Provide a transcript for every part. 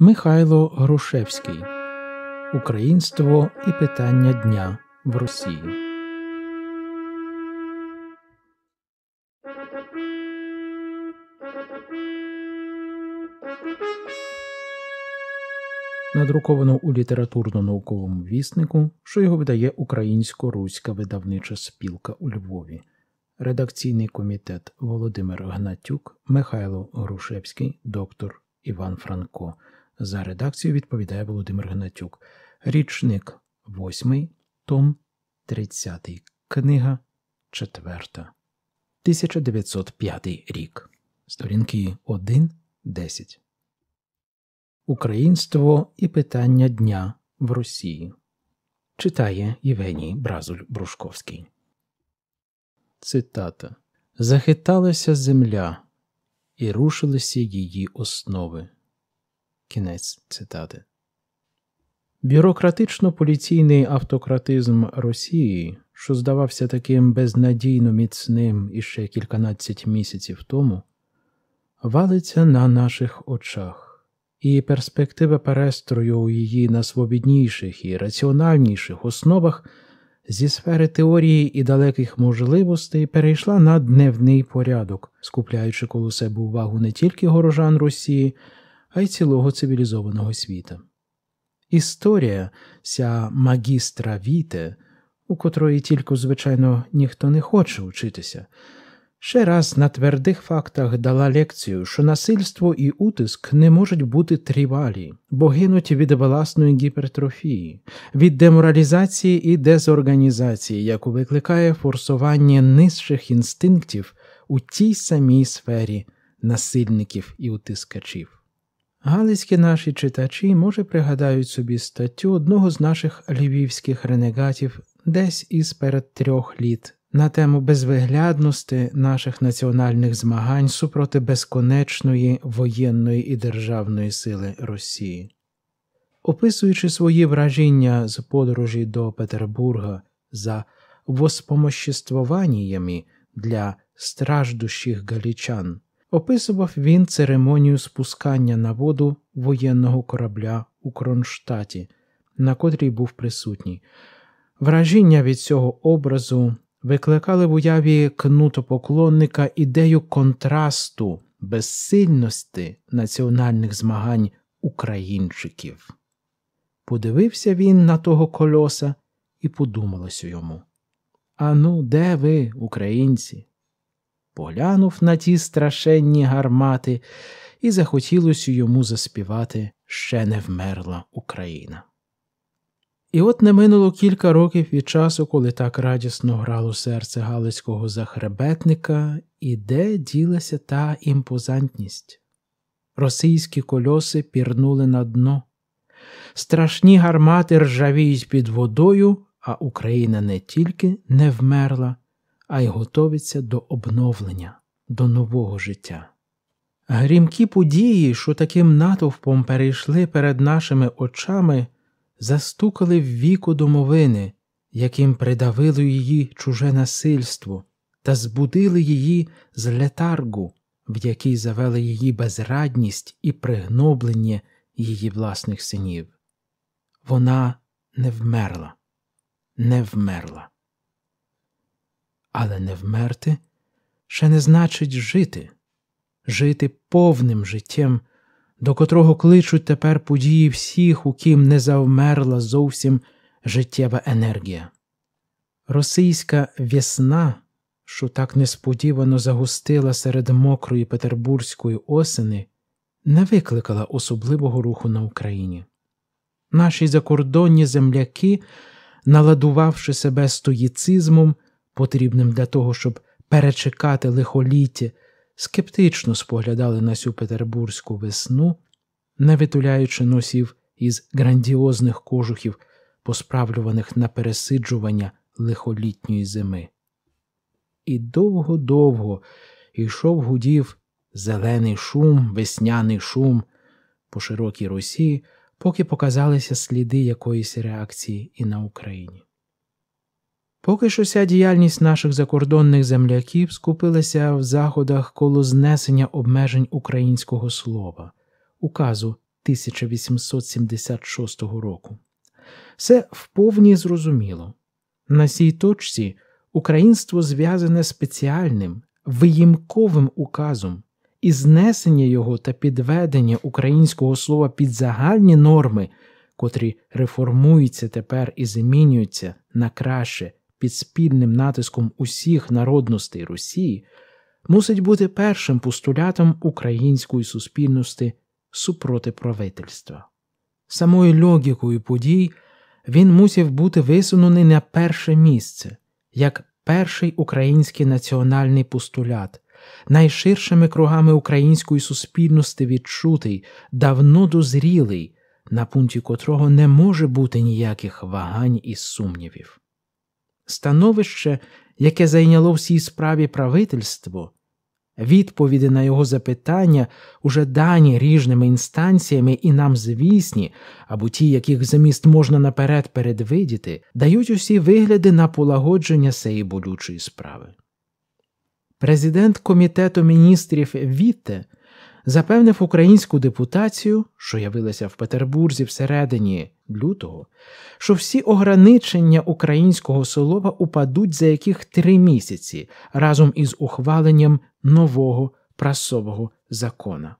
Михайло Грушевський Українство і питання дня в Росії. Надруковано у літературно-науковому віснику, що його видає Українсько-Руська видавнича спілка у Львові. Редакційний комітет Володимир Гнатюк, Михайло Грушевський, доктор Іван Франко. За редакцію відповідає Володимир Гнатюк. Річник 8, том 30, книга 4. 1905 рік. Сторінки 1, 10. Українство і питання дня в Росії. Читає ЄВЕНІЙ Бразуль Брушковський. Цитата Захиталася земля, і рушилися її основи. Кінець цитати. Бюрократично поліційний автократизм Росії, що здавався таким безнадійно міцним іще кільканадцять місяців тому, валиться на наших очах, і перспектива перестрою її на свобідніших і раціональніших основах зі сфери теорії і далеких можливостей перейшла на дневний порядок, скупляючи коло себе увагу не тільки горожан Росії а й цілого цивілізованого світа. Історія ця магістра віте, у котрої тільки, звичайно, ніхто не хоче учитися, ще раз на твердих фактах дала лекцію, що насильство і утиск не можуть бути тривалі, бо гинуть від власної гіпертрофії, від деморалізації і дезорганізації, яку викликає форсування низших інстинктів у тій самій сфері насильників і утискачів. Галицькі наші читачі, може, пригадають собі статтю одного з наших львівських ренегатів десь із перед трьох літ на тему безвиглядності наших національних змагань супроти безконечної воєнної і державної сили Росії. Описуючи свої враження з подорожі до Петербурга за воспомоществуваннями для страждущих галічан описував він церемонію спускання на воду воєнного корабля у Кронштаті, на котрій був присутній. Вражіння від цього образу викликали в уяві кнутопоклонника ідею контрасту, безсильності національних змагань українчиків. Подивився він на того кольоса і подумалось йому. Ану, де ви, українці? поглянув на ті страшенні гармати, і захотілося йому заспівати ще не вмерла Україна. І от не минуло кілька років від часу, коли так радісно грало серце Галицького захребетника, і де ділася та імпозантність. Російські кольоси пірнули на дно. Страшні гармати ржавіють під водою, а Україна не тільки не вмерла, а й готовиться до обновлення, до нового життя. Грімкі події, що таким натовпом перейшли перед нашими очами, застукали в віку домовини, яким придавило її чуже насильство, та збудили її з летаргу, в якій завели її безрадність і пригноблення її власних синів. Вона не вмерла, не вмерла але не вмерти ще не значить жити, жити повним життям, до котрого кличуть тепер події всіх, у ким не завмерла зовсім життєва енергія. Російська весна, що так несподівано загустила серед мокрої петербурзької осени, не викликала особливого руху на Україні. Наші закордонні земляки, наладувавши себе стоїцизмом, потрібним для того, щоб перечекати лихоліття, скептично споглядали на цю петербурзьку весну, не витуляючи носів із грандіозних кожухів, посправлюваних на пересиджування лихолітньої зими. І довго-довго йшов гудів зелений шум, весняний шум по широкій Росії, поки показалися сліди якоїсь реакції і на Україні. Поки що уся діяльність наших закордонних земляків скупилася в заходах коло знесення обмежень українського слова, указу 1876 року. Все вповні зрозуміло. На цій точці українство зв'язане спеціальним виємковим указом, і знесення його та підведення українського слова під загальні норми, котрі реформуються тепер і змінюються на краще під спільним натиском усіх народностей Росії мусить бути першим постулятом української суспільності супроти правительства. Самою логікою подій він мусів бути висунений на перше місце як перший український національний постулят. Найширшими кругами української суспільності відчутий, давно дозрілий, на пункті котрого не може бути ніяких вагань і сумнівів становище, яке зайняло в цій справі правительство, відповіді на його запитання уже дані ріжними інстанціями і нам звісні, або ті, яких заміст можна наперед передвидіти, дають усі вигляди на полагодження цієї болючої справи. Президент комітету міністрів Віте запевнив українську депутацію, що явилася в Петербурзі всередині лютого, що всі ограничення українського слова упадуть за яких три місяці разом із ухваленням нового прасового закона.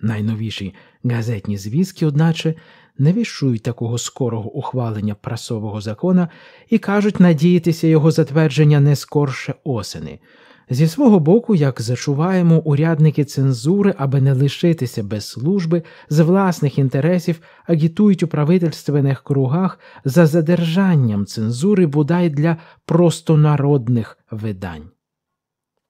Найновіші газетні звістки, одначе, не вішують такого скорого ухвалення прасового закона і кажуть надіятися його затвердження не скорше осени – Зі свого боку, як зачуваємо урядники цензури, аби не лишитися без служби, з власних інтересів агітують у правительственних кругах за задержанням цензури бодай для простонародних видань.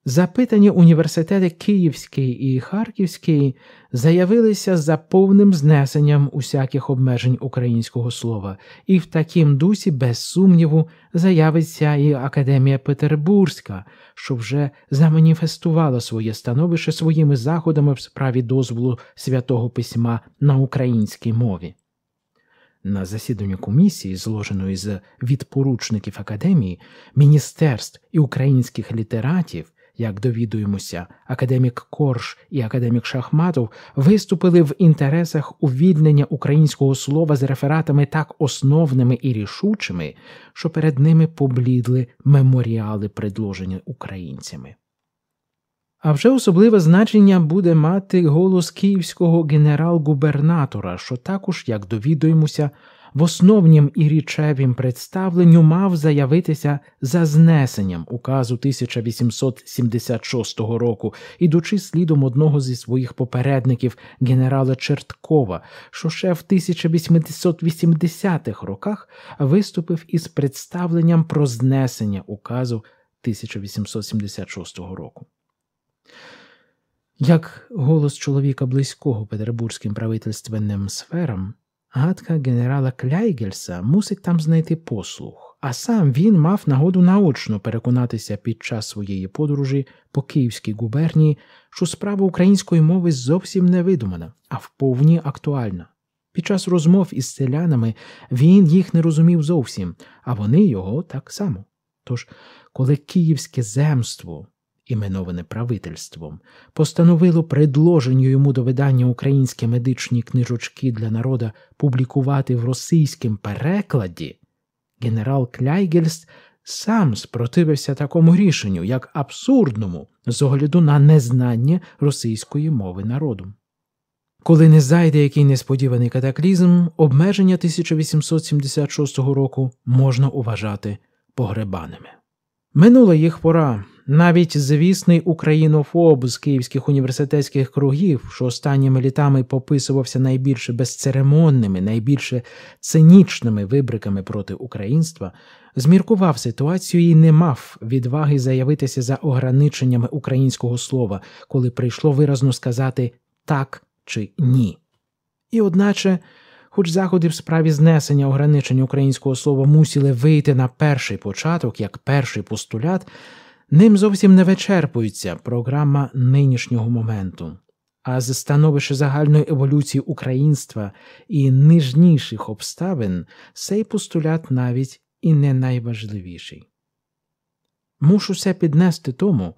Запитані університети Київський і Харківський заявилися за повним знесенням усяких обмежень українського слова, і в такім дусі, без сумніву, заявиться і Академія Петербурзька, що вже заманіфестувала своє становище своїми заходами в справі дозволу святого письма на українській мові. На засіданні комісії, зложеної з відпоручників академії, міністерств і українських літератів як довідуємося, академік Корж і академік Шахматов виступили в інтересах увільнення українського слова з рефератами так основними і рішучими, що перед ними поблідли меморіали, предложені українцями. А вже особливе значення буде мати голос київського генерал-губернатора, що також, як довідуємося, в основнім і річевім представленню мав заявитися за знесенням указу 1876 року, ідучи слідом одного зі своїх попередників генерала Черткова, що ще в 1880-х роках виступив із представленням про знесення указу 1876 року. Як голос чоловіка близького петербурзьким правительственним сферам. Гадка генерала Кляйгельса мусить там знайти послух, а сам він мав нагоду наочно переконатися під час своєї подорожі по Київській губернії, що справа української мови зовсім не видумана, а вповні актуальна. Під час розмов із селянами він їх не розумів зовсім, а вони його так само. Тож, коли київське земство іменоване правительством, постановило предложенню йому до видання українські медичні книжочки для народа публікувати в російському перекладі, генерал Кляйгельс сам спротивився такому рішенню як абсурдному з огляду на незнання російської мови народу. Коли не зайде який несподіваний катаклізм, обмеження 1876 року можна уважати погребаними. Минула їх пора, навіть звісний українофоб з київських університетських кругів, що останніми літами пописувався найбільше безцеремонними, найбільше цинічними вибриками проти українства, зміркував ситуацію і не мав відваги заявитися за ограниченнями українського слова, коли прийшло виразно сказати так чи ні. І, одначе, хоч заходи в справі знесення ограничень українського слова мусили вийти на перший початок як перший постулят. Ним зовсім не вичерпується програма нинішнього моменту, а з становища загальної еволюції українства і нижніших обставин цей постулят навіть і не найважливіший. Мушу все піднести тому,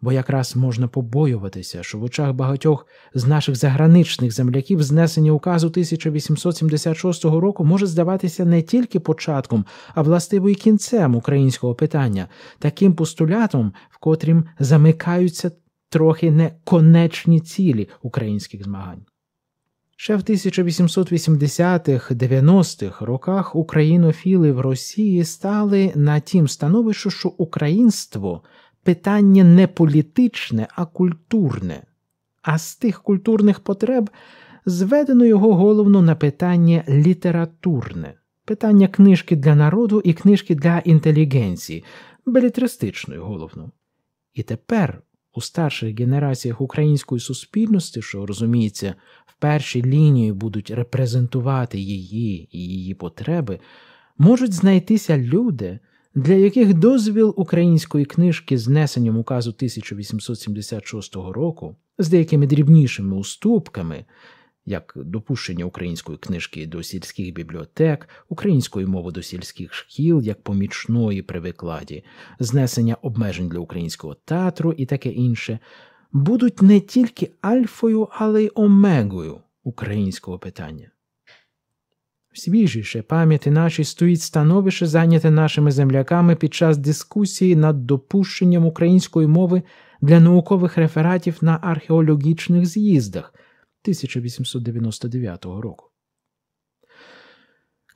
бо якраз можна побоюватися, що в очах багатьох з наших заграничних земляків знесення указу 1876 року може здаватися не тільки початком, а властиво і кінцем українського питання, таким постулятом, в котрім замикаються трохи не конечні цілі українських змагань. Ще в 1880-х 90-х роках українофіли в Росії стали на тім становищу, що українство питання не політичне, а культурне, а з тих культурних потреб зведено його головно на питання літературне, питання книжки для народу і книжки для інтелігенції, белітристичної головно. І тепер. У старших генераціях української суспільності, що розуміється, в першій лінії будуть репрезентувати її і її потреби, можуть знайтися люди, для яких дозвіл української книжки знесенням указу 1876 року з деякими дрібнішими уступками, як допущення української книжки до сільських бібліотек, української мови до сільських шкіл, як помічної при викладі, знесення обмежень для українського театру і таке інше, будуть не тільки альфою, але й омегою українського питання свіжіше пам'яті наші стоїть становище, зайняте нашими земляками під час дискусії над допущенням української мови для наукових рефератів на археологічних з'їздах 1899 року.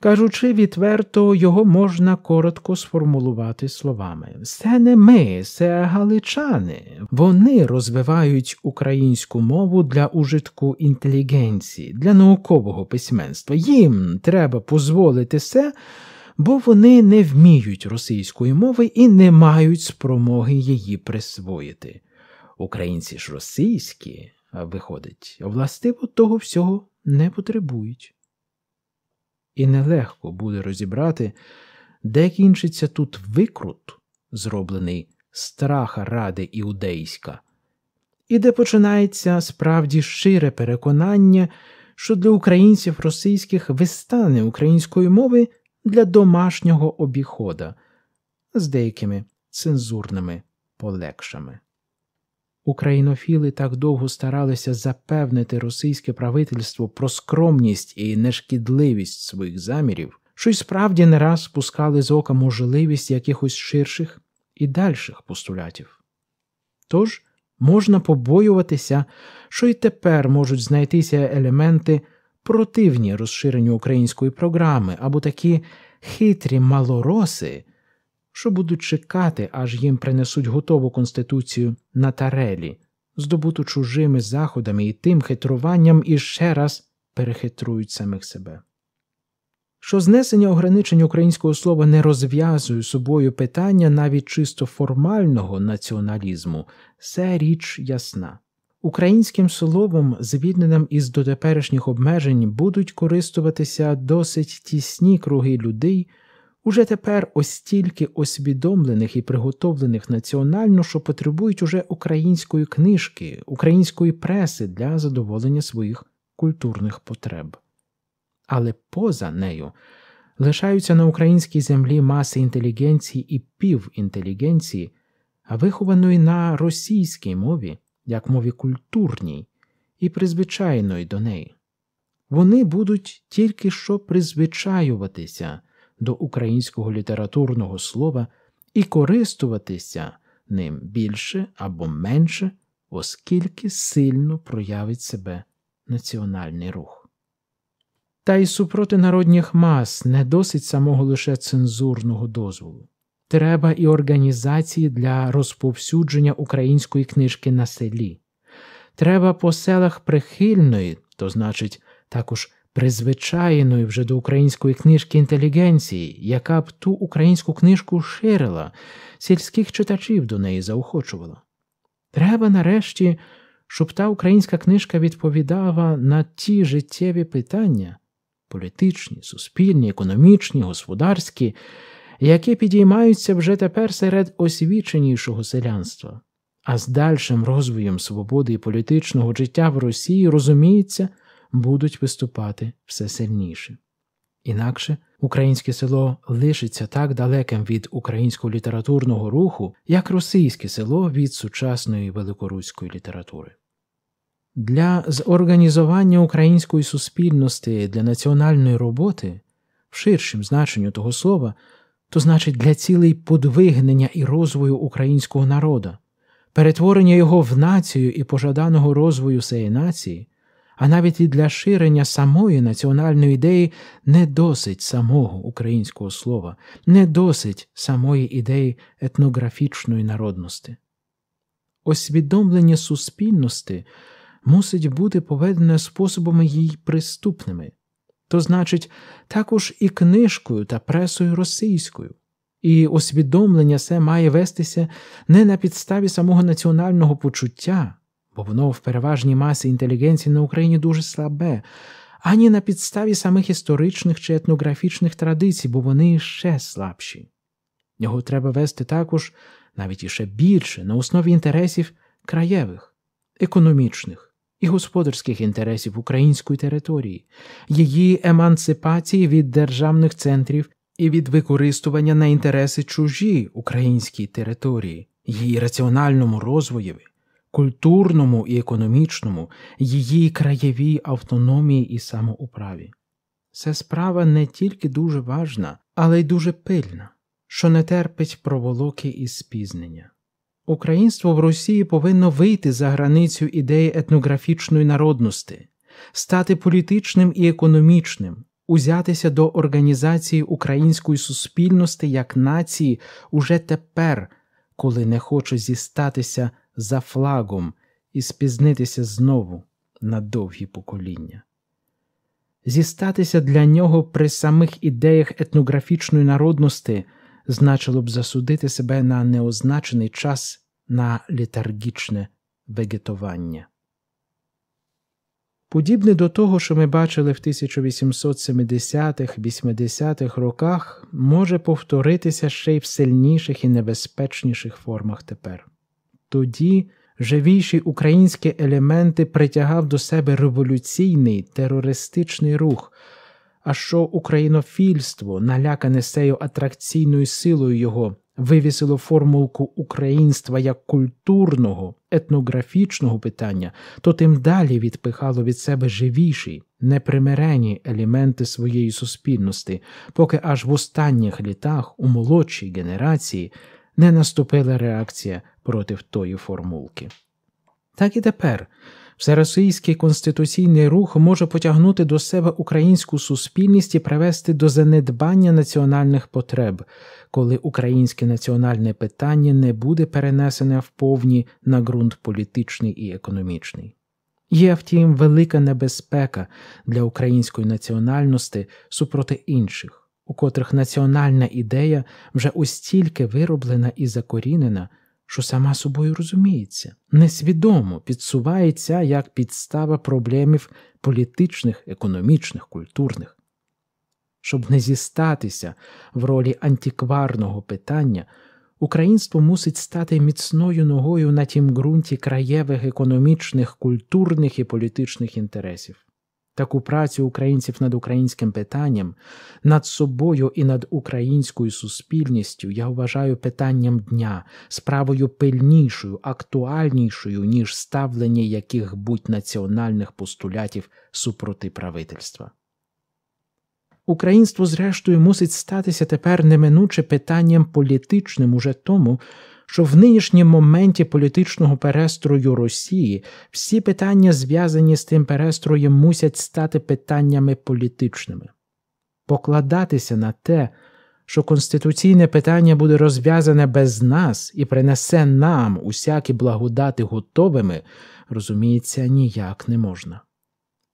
Кажучи відверто, його можна коротко сформулувати словами: це не ми, це галичани. Вони розвивають українську мову для ужитку інтелігенції, для наукового письменства. Їм треба дозволити це, бо вони не вміють російської мови і не мають спромоги її присвоїти. Українці ж російські, виходить, властиво того всього не потребують і нелегко буде розібрати, де кінчиться тут викрут, зроблений страха ради іудейська, і де починається справді щире переконання, що для українців російських вистане української мови для домашнього обіхода з деякими цензурними полегшами. Українофіли так довго старалися запевнити російське правительство про скромність і нешкідливість своїх замірів, що й справді не раз спускали з ока можливість якихось ширших і дальших постулятів. Тож можна побоюватися, що й тепер можуть знайтися елементи, противні розширенню української програми або такі хитрі малороси що будуть чекати, аж їм принесуть готову конституцію на тарелі, здобуту чужими заходами і тим хитруванням і ще раз перехитрують самих себе. Що знесення ограничень українського слова не розв'язує собою питання навіть чисто формального націоналізму, це річ ясна. Українським словом, звільненим із дотеперішніх обмежень, будуть користуватися досить тісні круги людей, Уже тепер ось стільки освідомлених і приготовлених національно, що потребують уже української книжки, української преси для задоволення своїх культурних потреб. Але поза нею лишаються на українській землі маси інтелігенції і півінтелігенції, вихованої на російській мові, як мові культурній і призвичайної до неї. Вони будуть тільки що призвичаюватися до українського літературного слова і користуватися ним більше або менше, оскільки сильно проявить себе національний рух. Та й супроти народних мас не досить самого лише цензурного дозволу. Треба і організації для розповсюдження української книжки на селі. Треба по селах прихильної, то значить також призвичаєної вже до української книжки інтелігенції, яка б ту українську книжку ширила, сільських читачів до неї заохочувала. Треба нарешті, щоб та українська книжка відповідала на ті життєві питання політичні, суспільні, економічні, господарські, які підіймаються вже тепер серед освіченішого селянства. А з дальшим розвоєм свободи і політичного життя в Росії розуміється будуть виступати все сильніше. Інакше українське село лишиться так далеким від українського літературного руху, як російське село від сучасної великоруської літератури. Для зорганізування української суспільності для національної роботи, в ширшим значенню того слова, то значить для цілей подвигнення і розвою українського народа, перетворення його в націю і пожаданого розвою всієї нації, а навіть і для ширення самої національної ідеї не досить самого українського слова, не досить самої ідеї етнографічної народності. Освідомлення суспільності мусить бути поведене способами їй приступними, то значить, також і книжкою та пресою російською. І усвідомлення це має вестися не на підставі самого національного почуття, бо воно в переважній масі інтелігенції на Україні дуже слабе, ані на підставі самих історичних чи етнографічних традицій, бо вони ще слабші. Його треба вести також, навіть іще більше, на основі інтересів краєвих, економічних. І господарських інтересів української території, її емансипації від державних центрів і від використування на інтереси чужі українській території, її раціональному розвоєві культурному і економічному, її краєвій автономії і самоуправі. Це справа не тільки дуже важна, але й дуже пильна, що не терпить проволоки і спізнення. Українство в Росії повинно вийти за границю ідеї етнографічної народності, стати політичним і економічним, узятися до організації української суспільності як нації уже тепер, коли не хоче зістатися за флагом і спізнитися знову на довгі покоління. Зістатися для нього при самих ідеях етнографічної народності значило б засудити себе на неозначений час на літаргічне вегетування. Подібне до того, що ми бачили в 1870-х 80-х роках, може повторитися ще й в сильніших і небезпечніших формах тепер тоді живіші українські елементи притягав до себе революційний терористичний рух. А що українофільство, налякане сею атракційною силою його, вивісило формулку українства як культурного, етнографічного питання, то тим далі відпихало від себе живіші, непримирені елементи своєї суспільності, поки аж в останніх літах у молодшій генерації не наступила реакція проти тої формулки. Так і тепер всеросійський конституційний рух може потягнути до себе українську суспільність і привести до занедбання національних потреб, коли українське національне питання не буде перенесене вповні на ґрунт політичний і економічний. Є, втім, велика небезпека для української національності супроти інших у котрих національна ідея вже устільки вироблена і закорінена, що сама собою розуміється, несвідомо підсувається як підстава проблемів політичних, економічних, культурних. Щоб не зістатися в ролі антикварного питання, українство мусить стати міцною ногою на тім ґрунті краєвих економічних, культурних і політичних інтересів. Таку працю українців над українським питанням, над собою і над українською суспільністю я вважаю питанням дня, справою пильнішою, актуальнішою, ніж ставлення яких будь національних постулятів супроти правительства. Українство, зрештою, мусить статися тепер неминуче питанням політичним уже тому, що в нинішньому моменті політичного перестрою Росії всі питання, зв'язані з тим перестроєм, мусять стати питаннями політичними. Покладатися на те, що конституційне питання буде розв'язане без нас і принесе нам усякі благодати готовими, розуміється, ніяк не можна.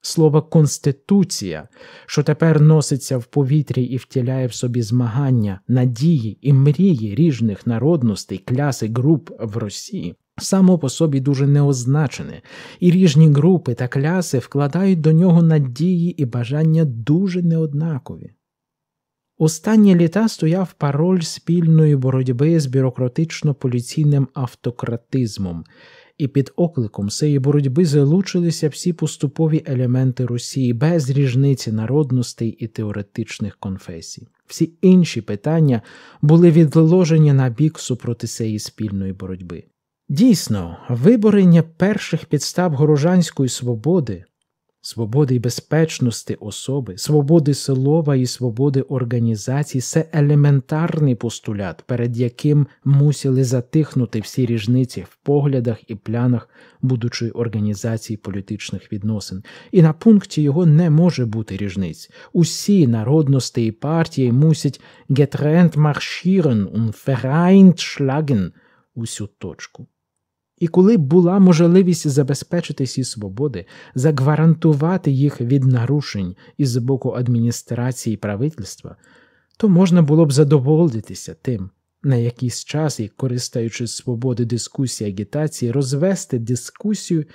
Слово конституція, що тепер носиться в повітрі і втіляє в собі змагання, надії і мрії ріжних народностей, кляс і груп в Росії, само по собі дуже неозначене, і ріжні групи та кляси вкладають до нього надії і бажання дуже неоднакові. Останні літа стояв пароль спільної боротьби з бюрократично поліційним автократизмом і під окликом цієї боротьби залучилися всі поступові елементи Росії без різниці народностей і теоретичних конфесій. Всі інші питання були відложені на бік супроти цієї спільної боротьби. Дійсно, виборення перших підстав горожанської свободи свободи і безпечності особи, свободи слова і свободи організації це елементарний постулят, перед яким мусили затихнути всі ріжниці в поглядах і планах будучої організації політичних відносин. І на пункті його не може бути ріжниць. Усі народності і партії мусять getrennt marschieren und vereint schlagen усю точку. І коли б була можливість забезпечити ці свободи, загварантувати їх від нарушень із боку адміністрації правительства, то можна було б задоволитися тим, на якийсь час і, користуючись свободи дискусії агітації, розвести дискусію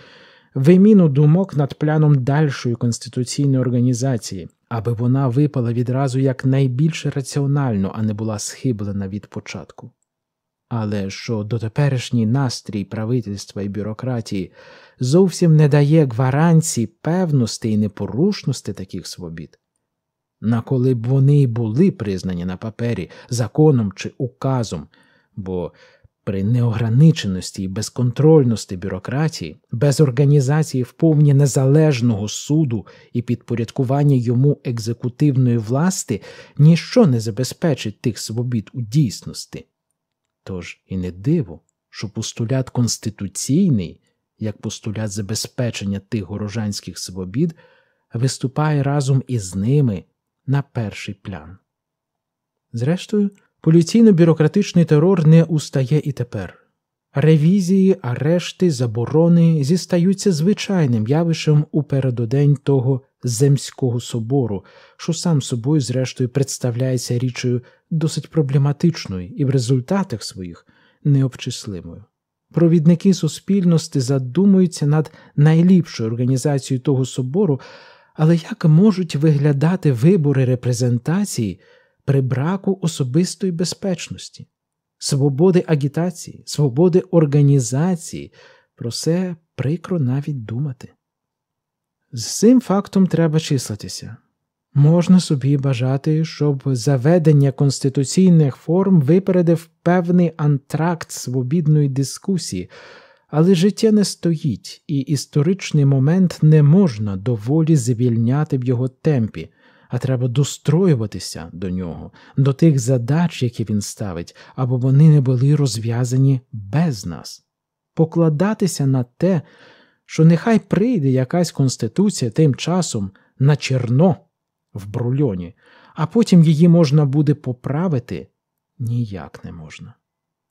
виміну думок над пляном дальшої конституційної організації, аби вона випала відразу як найбільш раціонально, а не була схиблена від початку. Але що дотеперішній настрій правительства і бюрократії зовсім не дає гваранції певності і непорушності таких свобід. На коли б вони й були признані на папері законом чи указом, бо при неограниченості і безконтрольності бюрократії, без організації вповні незалежного суду і підпорядкування йому екзекутивної власти, ніщо не забезпечить тих свобід у дійсності. Тож і не диво, що постулят конституційний, як постулят забезпечення тих горожанських свобід, виступає разом із ними на перший плян. Зрештою, поліційно-бюрократичний терор не устає і тепер. Ревізії, арешти, заборони зістаються звичайним явищем у передодень того земського собору, що сам собою, зрештою, представляється річою досить проблематичною і в результатах своїх необчислимою. Провідники суспільності задумуються над найліпшою організацією того собору, але як можуть виглядати вибори репрезентації при браку особистої безпечності, свободи агітації, свободи організації, про це прикро навіть думати. З цим фактом треба числитися. Можна собі бажати, щоб заведення конституційних форм випередив певний антракт свобідної дискусії, але життя не стоїть, і історичний момент не можна доволі звільняти в його темпі, а треба достроюватися до нього, до тих задач, які він ставить, або вони не були розв'язані без нас, покладатися на те, що нехай прийде якась конституція тим часом на черно в брульоні, а потім її можна буде поправити ніяк не можна.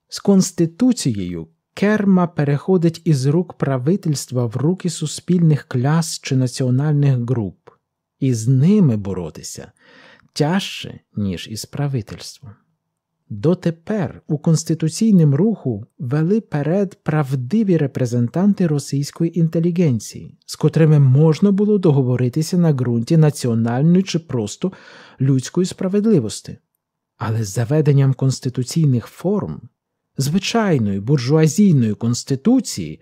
З Конституцією керма переходить із рук правительства в руки суспільних кляс чи національних груп, і з ними боротися тяжче, ніж із правительством. Дотепер у конституційним руху вели перед правдиві репрезентанти російської інтелігенції, з котрими можна було договоритися на ґрунті національної чи просто людської справедливості. Але з заведенням конституційних форм, звичайної буржуазійної конституції,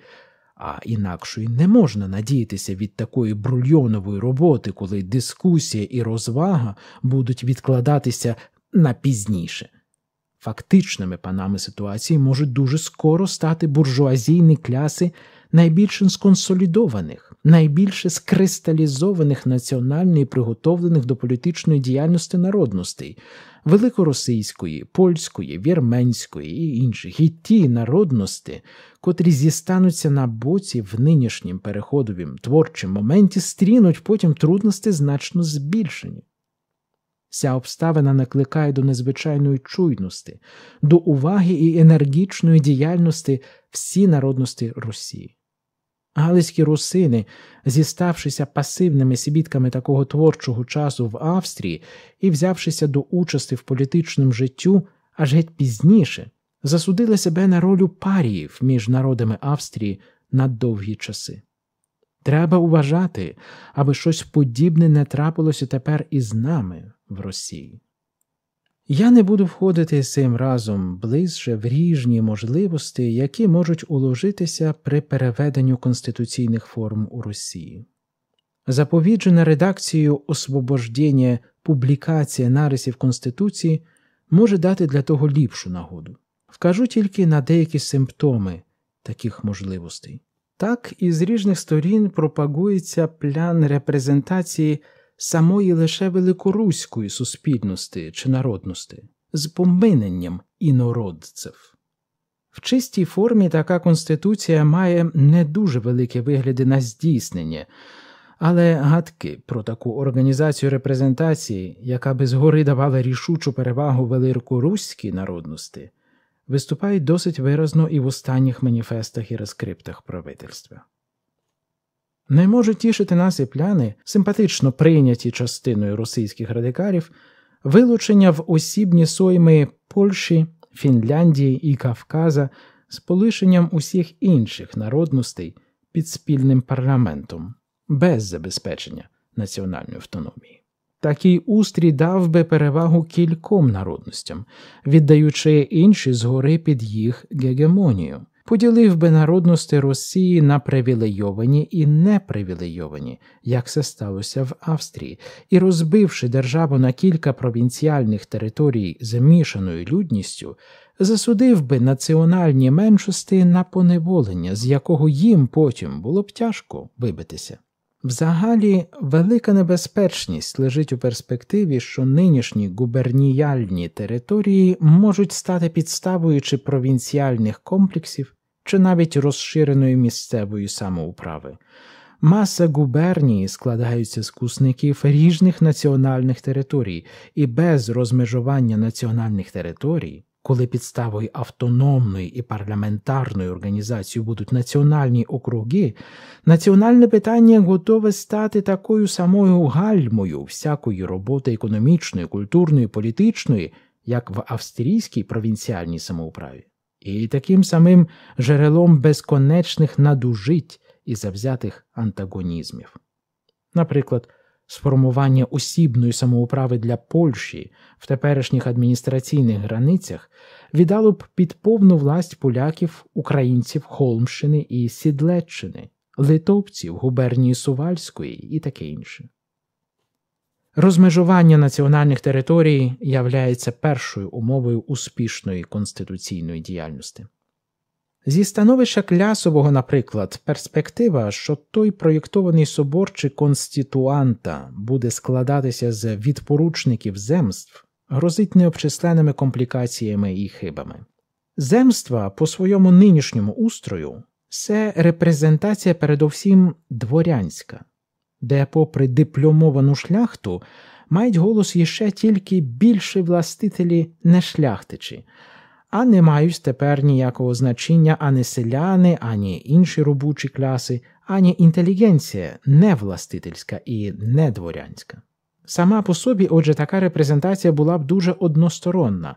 а інакшої не можна надіятися від такої брульйонової роботи, коли дискусія і розвага будуть відкладатися на пізніше. Фактичними панами ситуації можуть дуже скоро стати буржуазійні кляси найбільше сконсолідованих, найбільше скристалізованих національно і приготовлених до політичної діяльності народностей великоросійської, польської, вірменської і інших, і ті народності, котрі зістануться на боці в нинішнім переходовім творчому моменті, стрінуть потім трудності значно збільшені. Ця обставина накликає до незвичайної чуйності, до уваги і енергічної діяльності всі народності Росії. Галицькі русини, зіставшися пасивними свідками такого творчого часу в Австрії і взявшися до участі в політичному життю аж геть пізніше, засудили себе на роль паріїв між народами Австрії на довгі часи. Треба уважати, аби щось подібне не трапилося тепер із нами в Росії. Я не буду входити цим разом ближче в ріжні можливості, які можуть уложитися при переведенню конституційних форм у Росії. Заповіджена редакцією освобождення публікація нарисів Конституції може дати для того ліпшу нагоду. Вкажу тільки на деякі симптоми таких можливостей. Так, із різних сторін пропагується плян репрезентації самої лише великоруської суспільності чи народності, з поминенням інородців. В чистій формі така конституція має не дуже великі вигляди на здійснення, але гадки про таку організацію репрезентації, яка би згори давала рішучу перевагу великоруській народності, виступають досить виразно і в останніх маніфестах і розкриптах правительства. Не можуть тішити нас і пляни, симпатично прийняті частиною російських радикарів, вилучення в осібні сойми Польщі, Фінляндії і Кавказа з полишенням усіх інших народностей під спільним парламентом, без забезпечення національної автономії. Такий устрій дав би перевагу кільком народностям, віддаючи інші згори під їх гегемонію поділив би народності Росії на привілейовані і непривілейовані, як це сталося в Австрії, і розбивши державу на кілька провінціальних територій замішаною людністю, засудив би національні меншості на поневолення, з якого їм потім було б тяжко вибитися. Взагалі, велика небезпечність лежить у перспективі, що нинішні губерніяльні території можуть стати підставою чи провінціальних комплексів, чи навіть розширеної місцевої самоуправи. Маса губернії складаються з кусників ріжних національних територій, і без розмежування національних територій, коли підставою автономної і парламентарної організації будуть національні округи, національне питання готове стати такою самою гальмою всякої роботи економічної, культурної, політичної, як в австрійській провінціальній самоуправі і таким самим джерелом безконечних надужить і завзятих антагонізмів. Наприклад, сформування осібної самоуправи для Польщі в теперішніх адміністраційних границях віддало б під повну власть поляків, українців Холмщини і Сідлеччини, литовців губернії Сувальської і таке інше. Розмежування національних територій являється першою умовою успішної конституційної діяльності. Зі становища Клясового, наприклад, перспектива, що той проєктований собор чи конституанта буде складатися з відпоручників земств, грозить необчисленими комплікаціями і хибами. Земства по своєму нинішньому устрою це репрезентація передовсім дворянська де, попри дипломовану шляхту, мають голос іще тільки більші властителі не шляхтичі, а не мають тепер ніякого значення ані селяни, ані інші робочі класи, ані інтелігенція не властительська і не дворянська. Сама по собі, отже, така репрезентація була б дуже односторонна,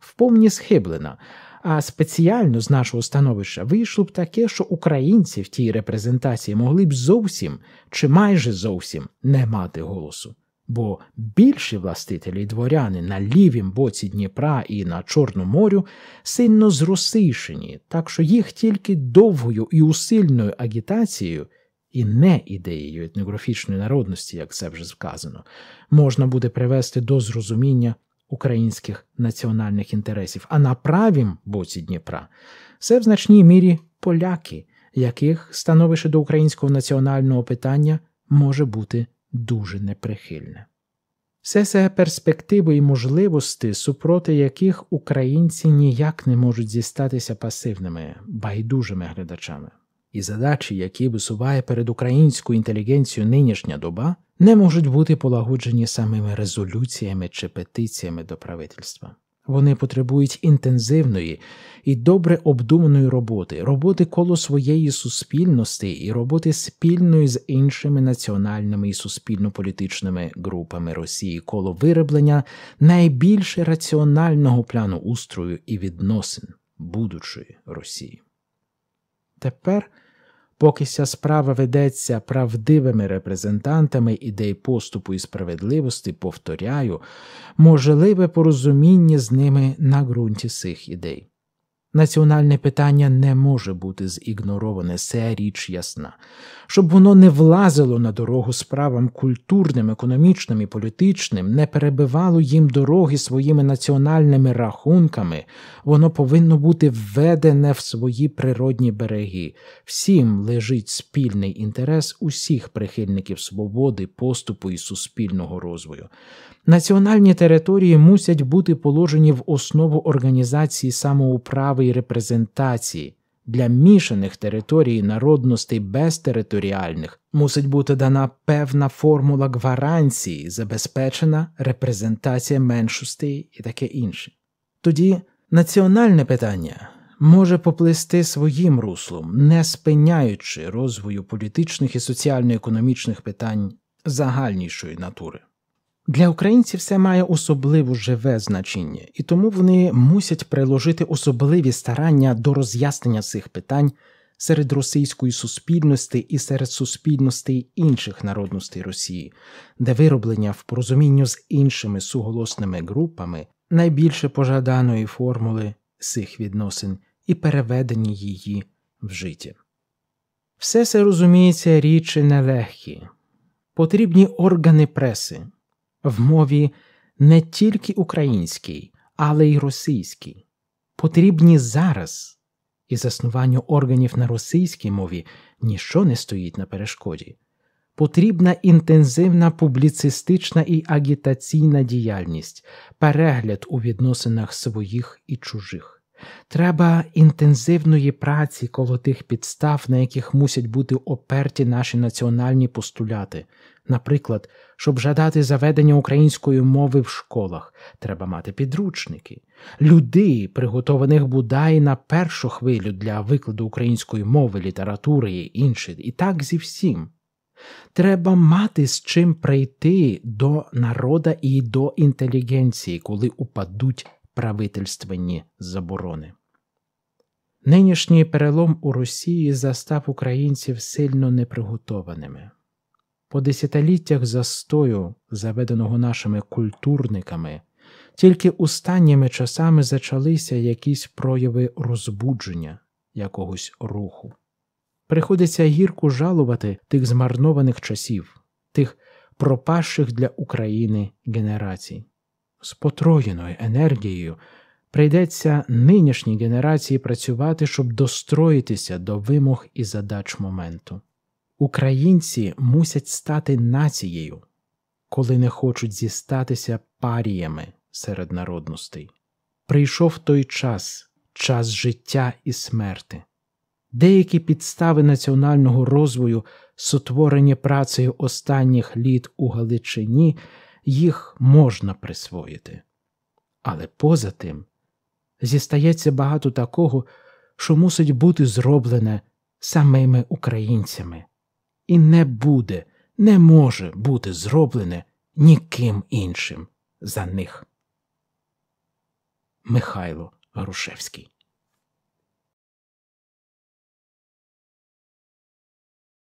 вповні схиблена. А спеціально з нашого становища вийшло б таке, що українці в тій репрезентації могли б зовсім чи майже зовсім не мати голосу. Бо більші властителі і дворяни на лівім боці Дніпра і на Чорному морю сильно зросишені, так що їх тільки довгою і усильною агітацією, і не ідеєю етнографічної народності, як це вже сказано, можна буде привести до зрозуміння українських національних інтересів, а на правім боці Дніпра все в значній мірі поляки, яких становище до українського національного питання може бути дуже неприхильне. Все це перспективи і можливості, супроти яких українці ніяк не можуть зістатися пасивними, байдужими глядачами і задачі, які висуває перед українською інтелігенцією нинішня доба, не можуть бути полагоджені самими резолюціями чи петиціями до правительства. Вони потребують інтензивної і добре обдуманої роботи, роботи коло своєї суспільності і роботи спільної з іншими національними і суспільно-політичними групами Росії коло вироблення найбільше раціонального плану устрою і відносин будучої Росії. Тепер Поки ця справа ведеться правдивими репрезентантами ідей поступу і справедливості, повторяю, можливе порозуміння з ними на ґрунті цих ідей. Національне питання не може бути зігнороване, це річ ясна, щоб воно не влазило на дорогу справам культурним, економічним і політичним, не перебивало їм дороги своїми національними рахунками, воно повинно бути введене в свої природні береги. Всім лежить спільний інтерес усіх прихильників свободи, поступу і суспільного розвою. Національні території мусять бути положені в основу організації самоуправи і репрезентації. Для мішаних територій народностей безтериторіальних мусить бути дана певна формула гваранції, забезпечена репрезентація меншостей і таке інше. Тоді національне питання може поплисти своїм руслом, не спиняючи розвою політичних і соціально-економічних питань загальнішої натури. Для українців це має особливо живе значення, і тому вони мусять приложити особливі старання до роз'яснення цих питань серед російської суспільності і серед суспільностей інших народностей Росії, де вироблення в порозумінню з іншими суголосними групами найбільше пожаданої формули цих відносин і переведення її в життя. Все це розуміється річі нелегкі, потрібні органи преси в мові не тільки українській, але й російській, потрібні зараз і заснуванню органів на російській мові нічого не стоїть на перешкоді. Потрібна інтенсивна публіцистична і агітаційна діяльність, перегляд у відносинах своїх і чужих. Треба інтенсивної праці коло тих підстав, на яких мусять бути оперті наші національні постуляти, Наприклад, щоб жадати заведення української мови в школах, треба мати підручники, людей, приготованих бодай на першу хвилю для викладу української мови, літератури і інше, і так зі всім. Треба мати з чим прийти до народа і до інтелігенції, коли упадуть правительственні заборони. Нинішній перелом у Росії застав українців сильно неприготованими по десятиліттях застою, заведеного нашими культурниками, тільки останніми часами зачалися якісь прояви розбудження якогось руху. Приходиться гірко жалувати тих змарнованих часів, тих пропащих для України генерацій. З потроєною енергією прийдеться нинішній генерації працювати, щоб достроїтися до вимог і задач моменту. Українці мусять стати нацією, коли не хочуть зістатися паріями серед народностей. Прийшов той час, час життя і смерти. Деякі підстави національного розвою, сотворені працею останніх літ у Галичині, їх можна присвоїти. Але поза тим зістається багато такого, що мусить бути зроблене самими українцями і не буде, не може бути зроблене ніким іншим за них. Михайло Грушевський